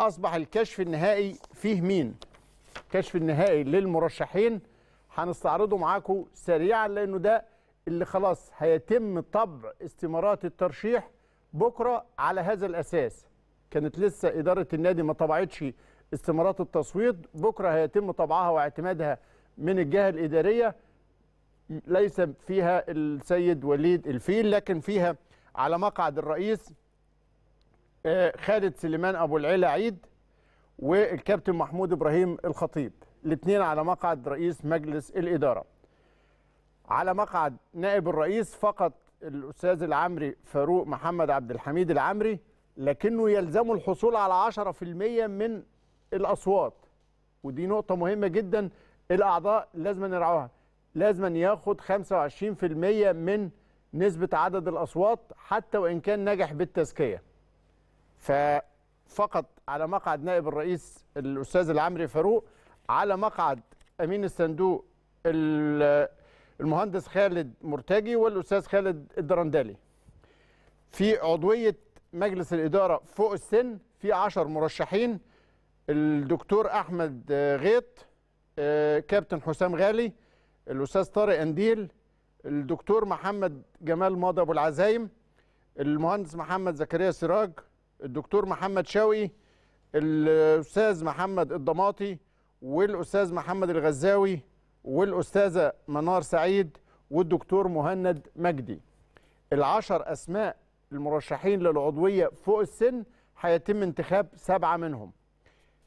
اصبح الكشف النهائي فيه مين الكشف النهائي للمرشحين هنستعرضه معاكم سريعا لانه ده اللي خلاص هيتم طبع استمارات الترشيح بكره على هذا الاساس كانت لسه اداره النادي ما طبعتش استمارات التصويت بكره هيتم طبعها واعتمادها من الجهه الاداريه ليس فيها السيد وليد الفيل لكن فيها على مقعد الرئيس خالد سليمان ابو العيله عيد والكابتن محمود ابراهيم الخطيب الاثنين على مقعد رئيس مجلس الاداره على مقعد نائب الرئيس فقط الاستاذ العمري فاروق محمد عبد الحميد العمري لكنه يلزمه الحصول على 10% من الاصوات ودي نقطه مهمه جدا الاعضاء لازم يرعوها لازم ياخد 25% من نسبه عدد الاصوات حتى وان كان نجح بالتزكيه ففقط على مقعد نائب الرئيس الاستاذ العمري فاروق على مقعد امين الصندوق المهندس خالد مرتجي والاستاذ خالد الدرندالي في عضويه مجلس الاداره فوق السن في 10 مرشحين الدكتور احمد غيط آه، كابتن حسام غالي الاستاذ طارق انديل الدكتور محمد جمال ماضي ابو العزايم المهندس محمد زكريا سراج الدكتور محمد شوقي الاستاذ محمد الضماطي والاستاذ محمد الغزاوي والاستاذه منار سعيد والدكتور مهند مجدي العشر اسماء المرشحين للعضويه فوق السن هيتم انتخاب سبعه منهم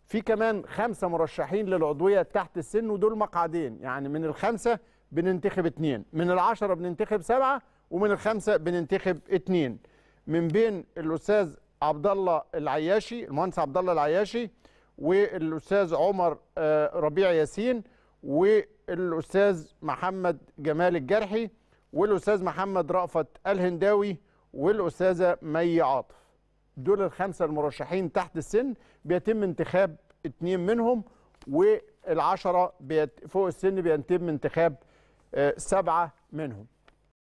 في كمان خمسه مرشحين للعضويه تحت السن ودول مقعدين يعني من الخمسه بننتخب اثنين من العشره بننتخب سبعه ومن الخمسه بننتخب اثنين من بين الاستاذ عبد الله العياشي المهندس عبد الله العياشي والاستاذ عمر آه، ربيع ياسين والاستاذ محمد جمال الجرحي والاستاذ محمد رأفت الهنداوي والاستاذه مي عاطف دول الخمسه المرشحين تحت السن بيتم انتخاب اثنين منهم والعشره فوق السن بيتم انتخاب آه، سبعه منهم